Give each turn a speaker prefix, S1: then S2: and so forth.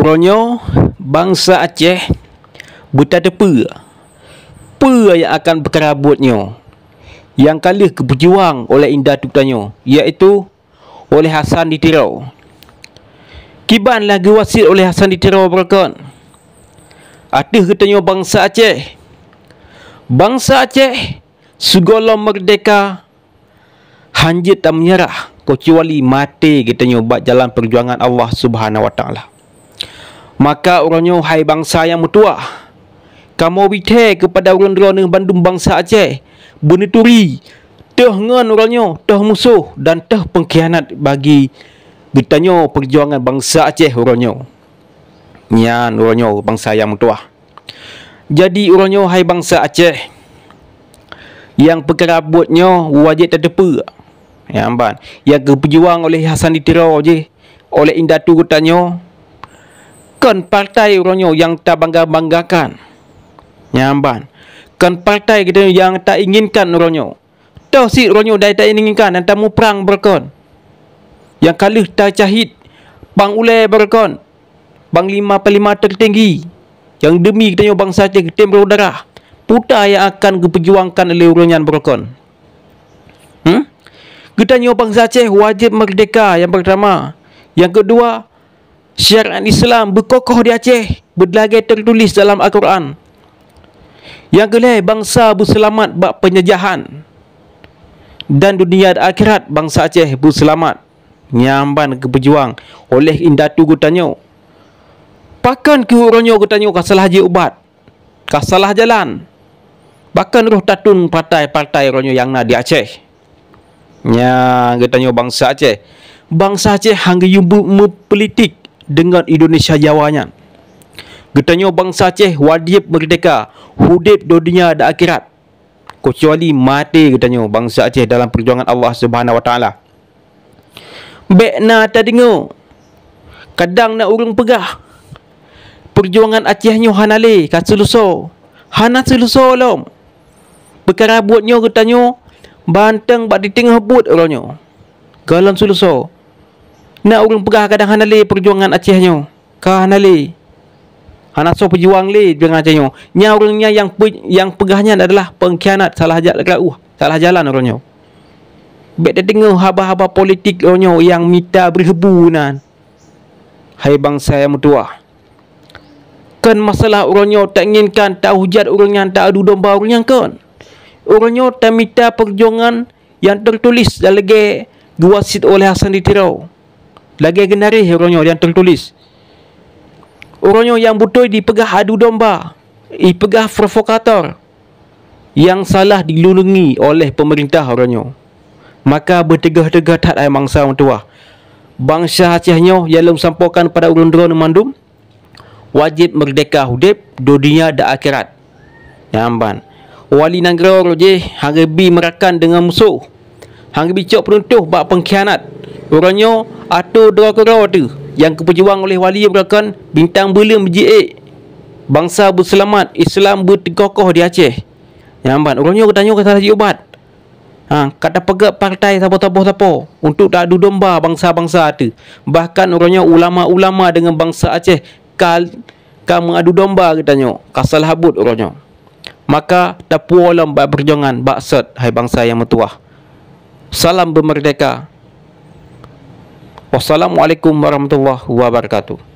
S1: Kurangnya bangsa Aceh buta tepe. pu yang akan berkerabutnya. Yang kali kepejuang oleh indah tuktanya. Iaitu oleh Hasan Ditiro. Kiban lagi wasit oleh Hasan Ditiro berkata. Atas ketanya bangsa Aceh. Bangsa Aceh segala merdeka hanjit tak menyerah kecuali mati kita nyobat jalan perjuangan Allah Subhanahu wa taala. Maka orangnya hai bangsa yang mutua Kamu bite kepada orang drone bandung bangsa Aceh Benituri Teh ngan orangnya Teh musuh dan teh pengkhianat bagi Ditanya perjuangan bangsa aje orangnya Nian orangnya bangsa yang mutua Jadi orangnya hai bangsa aje yang perkerabutnya wajib terdepa Ya amban Yang berjuang oleh Hasan Ditiro aje, Oleh Indah Turutanya kan partai orangnya yang tak bangga-banggakan. Nyamban. Kan partai kita yang tak inginkan orangnya. Tahu si orangnya dah tak inginkan dan tamu perang berkon. Yang kalah tak cahit. Bang ule berkon. Bang lima perlima tertinggi. Yang demi kita nyo bangsa cek tim berudarah. Puta yang akan keperjuangkan oleh orangnya berkon. Hmm? Kita nyo bangsa cek wajib merdeka yang pertama. Yang kedua, syariat Islam berkokoh di Aceh berlagai tertulis dalam Al-Quran yang kedua bangsa berselamat bak penjajahan dan dunia akhirat bangsa Aceh berselamat nyamban ke pejuang oleh Indatu Gutanyo pakan ke Uronyo Gutanyo kasalah haji ubat kasalah jalan bakan roh tatun partai-partai ronyo yang nak di Aceh nya Gutanyo bangsa Aceh bangsa Aceh hanggi yumbu politik dengan Indonesia Jawanya. Getanya bangsa Aceh wajib merdeka, hudib dunia dan akhirat. Kecuali mati getanya bangsa Aceh dalam perjuangan Allah Subhanahu Wa Taala. Bekna tak dengar. Kadang nak urung pegah. Perjuangan Acehnya hanale kasuluso. Hana suluso lom. Perkara buatnya getanya banteng bak di tengah but orangnya. Galan suluso na urang pegah kadang hanali perjuangan acehnyo ka hanali Hana so pejuang le dengan acehnyo nya urangnya yang pe, yang pegahnya adalah pengkhianat salah jalan uh, salah jalan urangnyo bet de dengar haba-haba politik urangnyo yang mita berhebu nan hai bangsa yang mutua kan masalah urangnyo tak inginkan tak hujat urangnya tak adu domba urangnya kan urangnyo tak minta perjuangan yang tertulis dalam lege dua sit oleh Hasan Ditirau. Lagi genarih orangnya yang tertulis Orangnya yang butuh dipegah adu domba Dipegah provokator Yang salah dilunungi oleh pemerintah orangnya Maka bertegah-tegah tak ada mangsa orang tua Bangsa aceh yang belum sampaikan pada orang-orang mandum Wajib merdeka hudib dunia dan akhirat Yang amban Wali Nanggara Rojeh Harbi merakan dengan musuh Hanggi bicok peruntuh bak pengkhianat Orangnya Atur dua tu Yang kepejuang oleh wali berakan Bintang belum berjiik Bangsa berselamat Islam bertegokoh di Aceh Yang ya, Nyambat Orangnya ketanya kata Haji Ubat ha, Kata pegat partai Sapa-sapa-sapa Untuk tak adu domba Bangsa-bangsa tu Bahkan orangnya Ulama-ulama dengan bangsa Aceh Kal Kamu mengadu domba Ketanya Kasal habut orangnya Maka Tak puolam Bak perjuangan Bak Hai bangsa yang mertuah Salam bermerdeka. Wassalamualaikum warahmatullahi wabarakatuh.